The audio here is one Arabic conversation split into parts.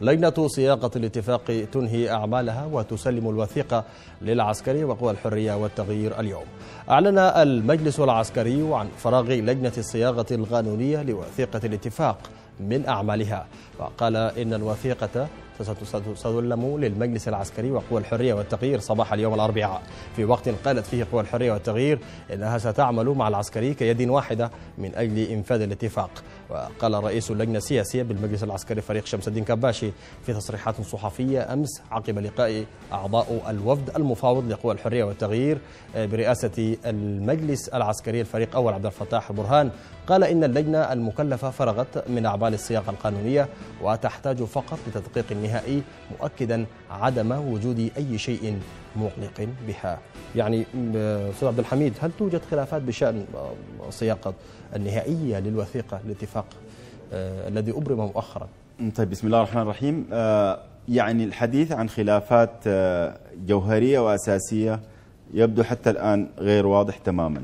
لجنة صياغة الاتفاق تنهي أعمالها وتسلم الوثيقة للعسكري وقوى الحرية والتغيير اليوم أعلن المجلس العسكري عن فراغ لجنة الصياغة القانونية لوثيقة الاتفاق من أعمالها وقال إن الوثيقة ستسلم للمجلس العسكري وقوى الحرية والتغيير صباح اليوم الأربعاء في وقت قالت فيه قوى الحرية والتغيير إنها ستعمل مع العسكري كيد واحدة من أجل إنفاذ الاتفاق وقال رئيس اللجنة السياسية بالمجلس العسكري فريق شمس الدين كباشي في تصريحات صحفية أمس عقب لقاء أعضاء الوفد المفاوض لقوى الحرية والتغيير آه، برئاسة المجلس العسكري الفريق أول عبد الفتاح برهان قال إن اللجنة المكلفة فرغت من أعمال السياق القانونية وتحتاج فقط لتدقيق النهاية النهائي مؤكدا عدم وجود أي شيء مقلق بها يعني آه، أستاذ عبد الحميد هل توجد خلافات بشأن صياغة آه، النهائية للوثيقة الاتفاق آه، الذي أبرم مؤخرا طيب بسم الله الرحمن الرحيم يعني الحديث عن خلافات جوهرية وأساسية يبدو حتى الآن غير واضح تماما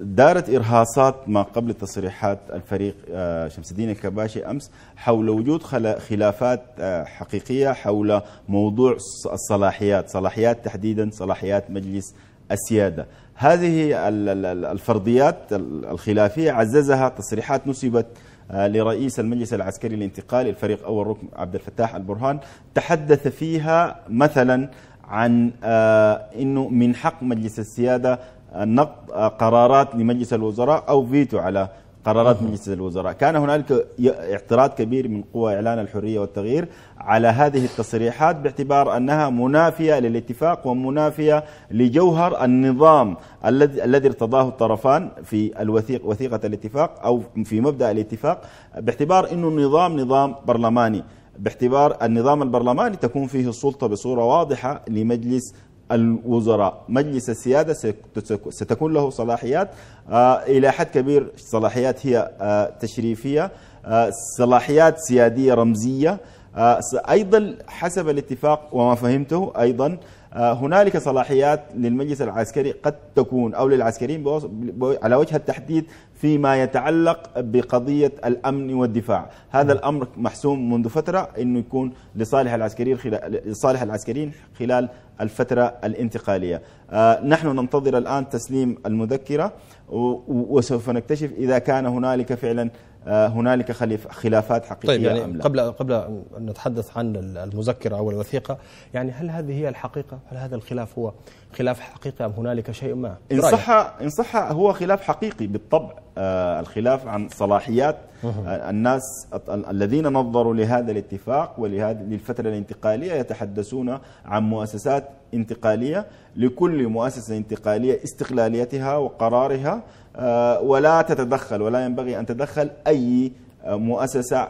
دارت إرهاصات ما قبل تصريحات الفريق آه، شمس الدين الكباشي أمس حول وجود خلافات آه، حقيقية حول موضوع الصلاحيات صلاحيات تحديدا صلاحيات مجلس السيادة هذه الفرضيات الخلافية عززها تصريحات نسبت آه، لرئيس المجلس العسكري الانتقالي الفريق أول ركن عبد الفتاح البرهان تحدث فيها مثلا عن آه، انه من حق مجلس السياده نقض آه، قرارات لمجلس الوزراء او فيتو على قرارات مجلس الوزراء كان هنالك اعتراض كبير من قوى إعلان الحرية والتغيير على هذه التصريحات باعتبار أنها منافية للاتفاق ومنافية لجوهر النظام الذي الذي ارتضاه الطرفان في الوثيق وثيقة الاتفاق أو في مبدأ الاتفاق باعتبار أنه النظام نظام برلماني باعتبار النظام البرلماني تكون فيه السلطة بصورة واضحة لمجلس الوزراء مجلس السيادة ستكون له صلاحيات آه، إلى حد كبير صلاحيات هي آه، تشريفية آه، صلاحيات سيادية رمزية أيضا حسب الاتفاق وما فهمته أيضا هنالك صلاحيات للمجلس العسكري قد تكون أو للعسكريين على وجه التحديد فيما يتعلق بقضية الأمن والدفاع هذا نعم. الأمر محسوم منذ فترة أنه يكون لصالح العسكريين خلال, لصالح العسكريين خلال الفترة الانتقالية آه، نحن ننتظر الآن تسليم المذكرة وسوف نكتشف إذا كان هنالك فعلا آه، هنالك خلافات حقيقيه طيب يعني أم لا؟ قبل قبل ان نتحدث عن المذكره او الوثيقه، يعني هل هذه هي الحقيقه؟ هل هذا الخلاف هو خلاف حقيقي ام هنالك شيء ما؟ ان صح ان صح هو خلاف حقيقي بالطبع آه، الخلاف عن صلاحيات آه، الناس الذين نظروا لهذا الاتفاق ولهذه الفترة الانتقالية يتحدثون عن مؤسسات انتقالية لكل مؤسسة انتقالية استقلاليتها وقرارها آه، ولا تتدخل ولا ينبغي أن تدخل أي مؤسسة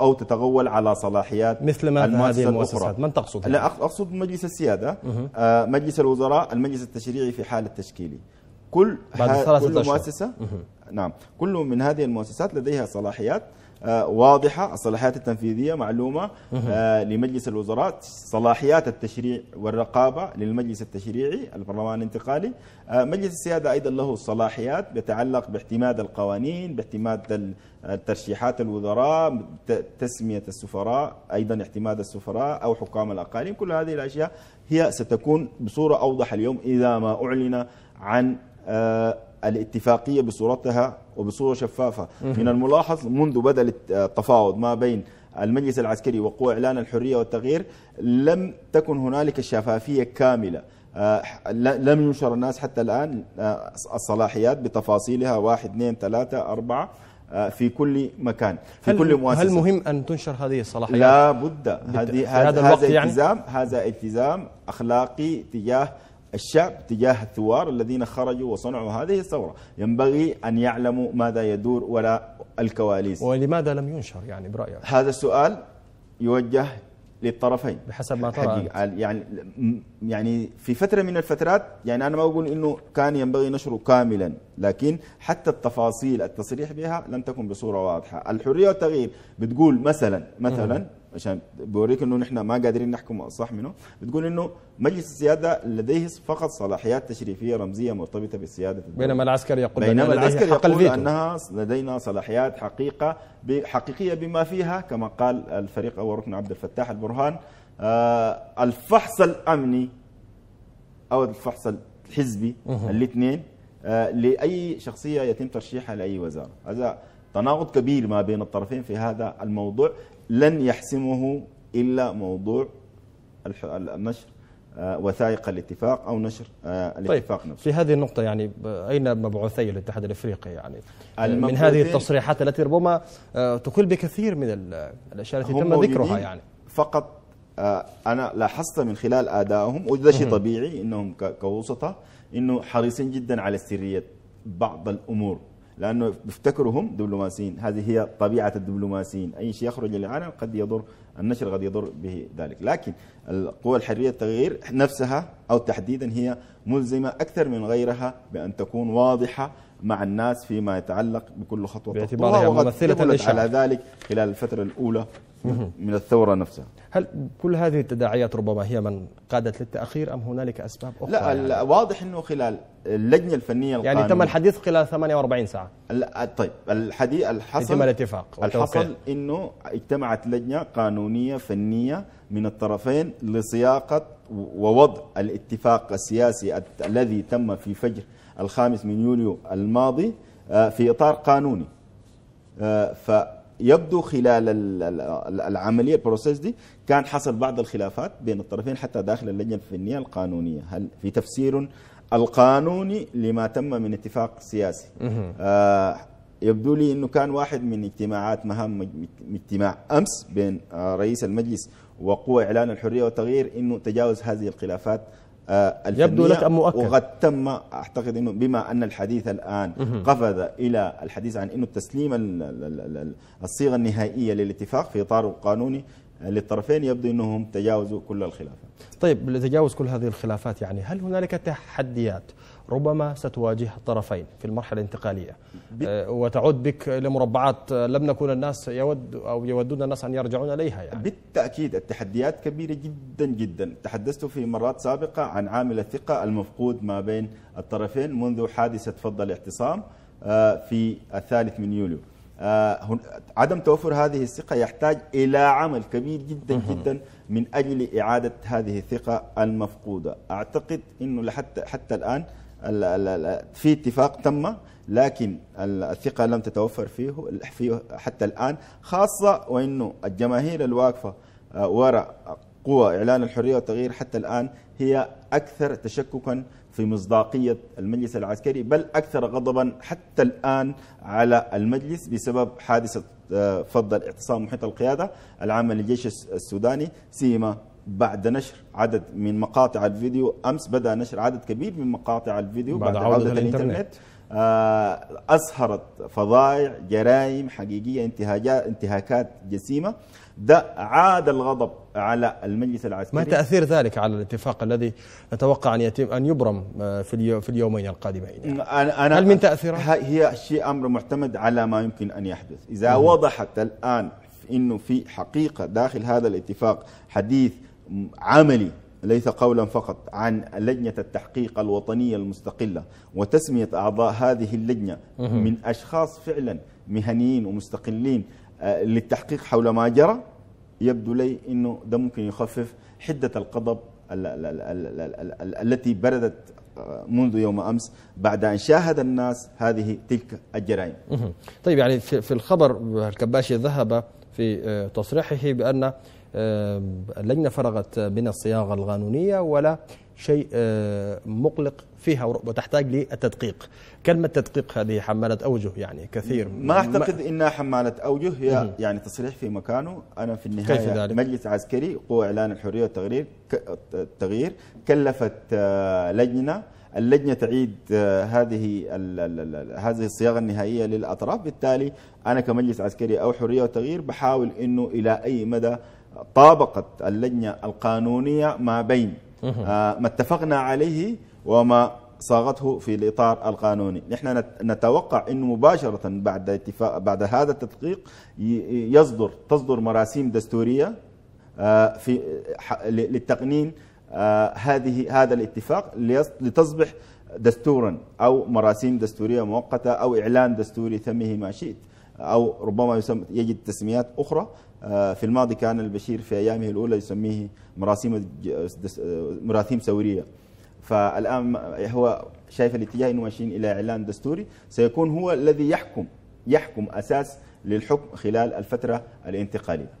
أو تتغول على صلاحيات مثل ما المؤسسة هذه المؤسسات الأخرى. من تقصد؟ لا أقصد مجلس السيادة مجلس الوزراء المجلس التشريعي في حال التشكيلي كل بعد كل مؤسسة نعم كل من هذه المؤسسات لديها صلاحيات آه، واضحة الصلاحيات التنفيذية معلومة آه، لمجلس الوزراء صلاحيات التشريع والرقابة للمجلس التشريعي البرلمان الانتقالي آه، مجلس السيادة أيضا له صلاحيات بتعلق باعتماد القوانين باعتماد الترشيحات الوزراء تسمية السفراء أيضا اعتماد السفراء أو حكام الأقاليم كل هذه الأشياء هي ستكون بصورة أوضح اليوم إذا ما أعلن عن آه، الاتفاقية بصورتها وبصورة شفافة من الملاحظ منذ بدأ التفاوض ما بين المجلس العسكري وقوى إعلان الحرية والتغيير لم تكن هنالك شفافية كاملة آه، لم ينشر الناس حتى الآن آه، الصلاحيات بتفاصيلها واحد اثنين ثلاثة أربعة في كل مكان في كل مؤسسه هل مهم ان تنشر هذه الصلاحيات لا بد هذه هذا الوقت هذا التزام يعني؟ هذا التزام اخلاقي تجاه الشعب تجاه الثوار الذين خرجوا وصنعوا هذه الثورة ينبغي أن يعلموا ماذا يدور ولا الكواليس ولماذا لم ينشر يعني برأيك هذا السؤال يوجه للطرفين بحسب ما ترى يعني يعني في فتره من الفترات يعني انا ما اقول انه كان ينبغي نشره كاملا لكن حتى التفاصيل التصريح بها لم تكن بصوره واضحه الحريه والتغيير بتقول مثلا مثلا عشان بوريك انه نحن ما قادرين نحكم صح منه بتقول انه مجلس السياده لديه فقط صلاحيات تشريفيه رمزيه مرتبطه بالسياده في بينما العسكر يقول بينما العسكر يقول الفيتو. انها لدينا صلاحيات حقيقه حقيقيه بما فيها كما قال الفريق اول ركن عبد الفتاح البرهان آه الفحص الامني او الفحص الحزبي الاثنين آه لاي شخصيه يتم ترشيحها لاي وزاره هذا تناقض كبير ما بين الطرفين في هذا الموضوع لن يحسمه إلا موضوع النشر آه، وثائق الاتفاق او نشر آه، طيب، الاتفاق طيب نفسه. في هذه النقطة يعني اين مبعوثي الاتحاد الافريقي يعني من هذه التصريحات التي ربما آه، تقل بكثير من الاشياء التي تم ذكرها يعني فقط انا لاحظت من خلال ادائهم وده شيء طبيعي انهم كوسطة انه حريصين جدا على سرية بعض الامور لأنه بيفتكروا هم دبلوماسيين هذه هي طبيعة الدبلوماسيين أي شيء يخرج للعالم قد يضر النشر قد يضر به ذلك لكن القوى الحرية التغيير نفسها أو تحديدا هي ملزمة أكثر من غيرها بأن تكون واضحة مع الناس فيما يتعلق بكل خطوة باعتبارها ممثلة على ذلك خلال الفترة الأولى من الثورة نفسها هل كل هذه التداعيات ربما هي من قادت للتأخير أم هنالك أسباب أخرى لا يعني؟ واضح أنه خلال اللجنة الفنية يعني القانونية يعني تم الحديث خلال 48 ساعة لا طيب الحديث الحصل تم الاتفاق الحصل أنه اجتمعت لجنة قانونية فنية من الطرفين لصياغة ووضع الاتفاق السياسي الذي تم في فجر الخامس من يوليو الماضي آه، في إطار قانوني آه، ف يبدو خلال العمليه البروسيس دي كان حصل بعض الخلافات بين الطرفين حتى داخل اللجنه الفنيه القانونيه هل في تفسير القانوني لما تم من اتفاق سياسي آه يبدو لي انه كان واحد من اجتماعات مهام اجتماع امس بين آه، رئيس المجلس وقوى اعلان الحريه والتغيير انه تجاوز هذه الخلافات الفنية يبدو لك أم مؤكد وقد تم أعتقد أنه بما أن الحديث الآن قفز إلى الحديث عن أنه تسليم الصيغة النهائية للاتفاق في إطار قانوني للطرفين يبدو أنهم تجاوزوا كل الخلافات طيب لتجاوز كل هذه الخلافات يعني هل هنالك تحديات ربما ستواجه الطرفين في المرحلة الانتقالية آه، وتعود بك لمربعات لم نكون الناس يود أو يودون الناس أن يرجعون إليها يعني بالتأكيد التحديات كبيرة جدا جدا تحدثت في مرات سابقة عن عامل الثقة المفقود ما بين الطرفين منذ حادثة فض الاعتصام آه، في الثالث من يوليو آه، عدم توفر هذه الثقة يحتاج إلى عمل كبير جدا جدا من أجل إعادة هذه الثقة المفقودة أعتقد أنه لحتى حتى الآن في اتفاق تم لكن الثقة لم تتوفر فيه, فيه حتى الآن خاصة وأنه الجماهير الواقفة آه، وراء قوى إعلان الحرية والتغيير حتى الآن هي أكثر تشككا في مصداقية المجلس العسكري بل أكثر غضبا حتى الآن على المجلس بسبب حادثة آه، فض الاعتصام محيط القيادة العامة للجيش السوداني سيما بعد نشر عدد من مقاطع الفيديو أمس بدأ نشر عدد كبير من مقاطع الفيديو بعد, بعد عودة, عودة الإنترنت, الإنترنت آه، أسهرت فظائع جرائم حقيقية انتهاكات, انتهاكات جسيمة ده عاد الغضب على المجلس العسكري ما تأثير ذلك على الاتفاق الذي نتوقع أن يتم أن يبرم آه، في في اليومين القادمين يعني أنا هل من تأثيرات؟ هي شيء أمر معتمد على ما يمكن أن يحدث إذا مم. وضحت الآن أنه في حقيقة داخل هذا الاتفاق حديث عملي ليس قولا فقط عن لجنة التحقيق الوطنية المستقلة وتسمية أعضاء هذه اللجنة من أشخاص فعلا مهنيين ومستقلين آه، للتحقيق حول ما جرى يبدو لي أنه ده ممكن يخفف حدة الغضب التي بردت آه، منذ يوم أمس بعد أن شاهد الناس هذه تلك الجرائم طيب يعني في الخبر الكباشي ذهب في آه، تصريحه بأن اللجنة فرغت من الصياغة القانونية ولا شيء آه، مقلق فيها وتحتاج للتدقيق كلمة تدقيق هذه حمالة أوجه يعني كثير ما أعتقد إنها حمالة أوجه هي يعني تصريح في مكانه أنا في النهاية كيف ذلك؟ مجلس عسكري قوى إعلان الحرية والتغيير التغيير كلفت آه، لجنة اللجنه تعيد آه، هذه هذه الصياغه النهائيه للاطراف بالتالي انا كمجلس عسكري او حريه وتغيير بحاول انه الى اي مدى طابقت اللجنة القانونية ما بين آه، ما اتفقنا عليه وما صاغته في الإطار القانوني نحن نتوقع أنه مباشرة بعد, اتفاق بعد هذا التدقيق يصدر تصدر مراسيم دستورية آه، في للتقنين آه، هذه هذا الاتفاق لتصبح دستورا أو مراسيم دستورية مؤقتة أو إعلان دستوري ثمه ما شئت أو ربما يسمى يجد تسميات أخرى آه، في الماضي كان البشير في أيامه الأولى يسميه مراسيم مراسيم ثورية فالآن هو شايف الاتجاه أنه ماشيين إلى إعلان دستوري سيكون هو الذي يحكم يحكم أساس للحكم خلال الفترة الانتقالية